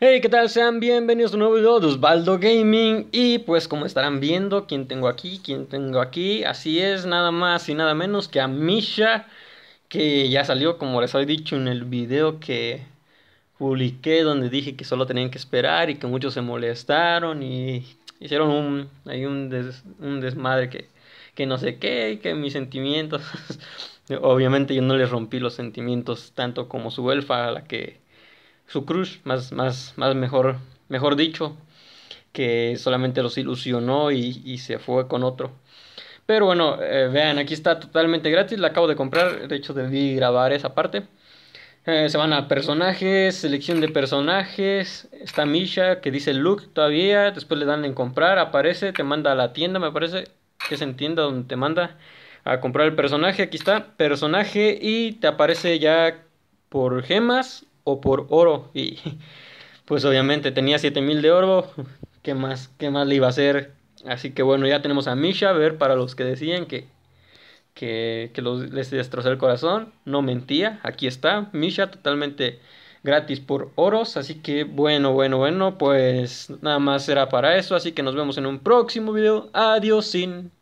Hey, ¿qué tal? Sean bienvenidos a un nuevo video de Osvaldo Gaming. Y pues, como estarán viendo, quién tengo aquí, quién tengo aquí. Así es, nada más y nada menos que a Misha, que ya salió, como les había dicho en el video que publiqué, donde dije que solo tenían que esperar y que muchos se molestaron y hicieron un, hay un, un desmadre que, que no sé qué, que mis sentimientos. Obviamente, yo no les rompí los sentimientos tanto como su elfa, a la que su crush, más, más, más mejor, mejor dicho, que solamente los ilusionó y, se fue con otro. Pero bueno, eh, vean, aquí está totalmente gratis, la acabo de comprar, de hecho debí grabar esa parte. Eh, se van a personajes, selección de personajes, está Misha que dice look todavía, después le dan en comprar, aparece, te manda a la tienda, me parece que se entienda donde te manda a comprar el personaje, aquí está, personaje y te aparece ya por gemas o por oro. Y pues obviamente tenía 7000 de oro. ¿Qué más, ¿Qué más le iba a hacer? Así que bueno, ya tenemos a Misha. A ver, para los que decían que, que, los, les destrozó el corazón, no mentía. Aquí está Misha totalmente gratis por oros. Así que bueno, bueno, bueno, pues nada más será para eso. Así que nos vemos en un próximo video. Adiós, sin.